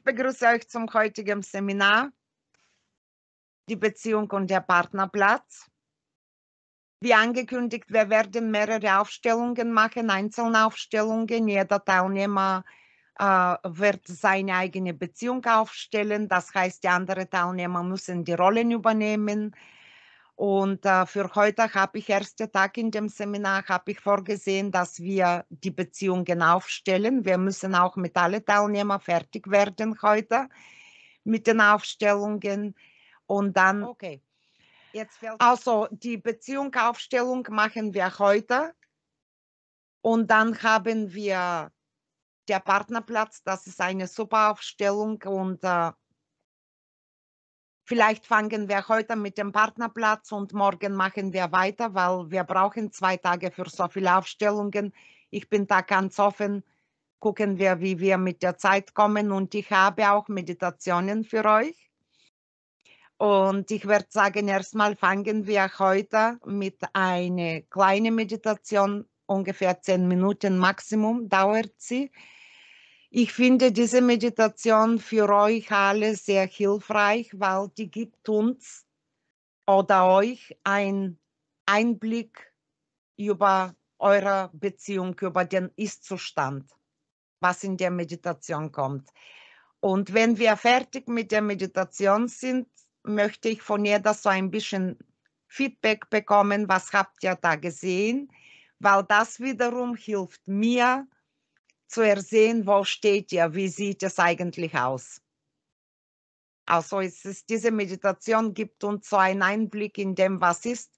Ich begrüße euch zum heutigen Seminar Die Beziehung und der Partnerplatz. Wie angekündigt, wir werden mehrere Aufstellungen machen, einzelne Aufstellungen. Jeder Teilnehmer äh, wird seine eigene Beziehung aufstellen. Das heißt, die anderen Teilnehmer müssen die Rollen übernehmen. Und äh, für heute habe ich erste Tag in dem Seminar, habe ich vorgesehen, dass wir die Beziehungen aufstellen. Wir müssen auch mit allen Teilnehmern fertig werden heute mit den Aufstellungen. Und dann, okay. also die Beziehungaufstellung machen wir heute. Und dann haben wir der Partnerplatz, das ist eine super Aufstellung und äh, Vielleicht fangen wir heute mit dem Partnerplatz und morgen machen wir weiter, weil wir brauchen zwei Tage für so viele Aufstellungen. Ich bin da ganz offen. Gucken wir, wie wir mit der Zeit kommen. Und ich habe auch Meditationen für euch. Und ich werde sagen, erstmal fangen wir heute mit einer kleinen Meditation, ungefähr zehn Minuten Maximum dauert sie. Ich finde diese Meditation für euch alle sehr hilfreich, weil die gibt uns oder euch einen Einblick über eure Beziehung, über den Ist-Zustand, was in der Meditation kommt. Und wenn wir fertig mit der Meditation sind, möchte ich von ihr das so ein bisschen Feedback bekommen, was habt ihr da gesehen, weil das wiederum hilft mir, zu ersehen, wo steht ihr, wie sieht es eigentlich aus. Also es ist, diese Meditation gibt uns so einen Einblick in dem, was ist,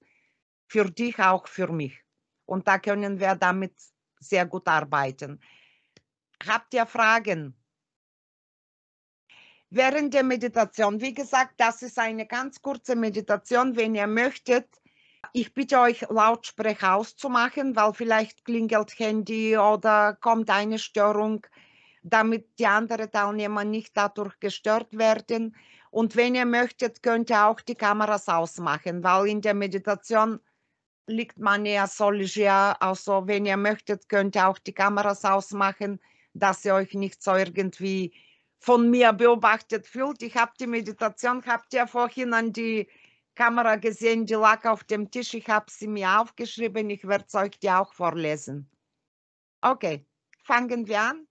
für dich, auch für mich. Und da können wir damit sehr gut arbeiten. Habt ihr Fragen? Während der Meditation, wie gesagt, das ist eine ganz kurze Meditation. Wenn ihr möchtet, ich bitte euch, Lautsprecher auszumachen, weil vielleicht klingelt Handy oder kommt eine Störung, damit die anderen Teilnehmer nicht dadurch gestört werden. Und wenn ihr möchtet, könnt ihr auch die Kameras ausmachen, weil in der Meditation liegt man eher so leger. Also wenn ihr möchtet, könnt ihr auch die Kameras ausmachen, dass ihr euch nicht so irgendwie von mir beobachtet fühlt. Ich habe die Meditation, habt ihr vorhin an die Kamera gesehen, die lag auf dem Tisch. Ich habe sie mir aufgeschrieben. Ich werde es euch die auch vorlesen. Okay, fangen wir an.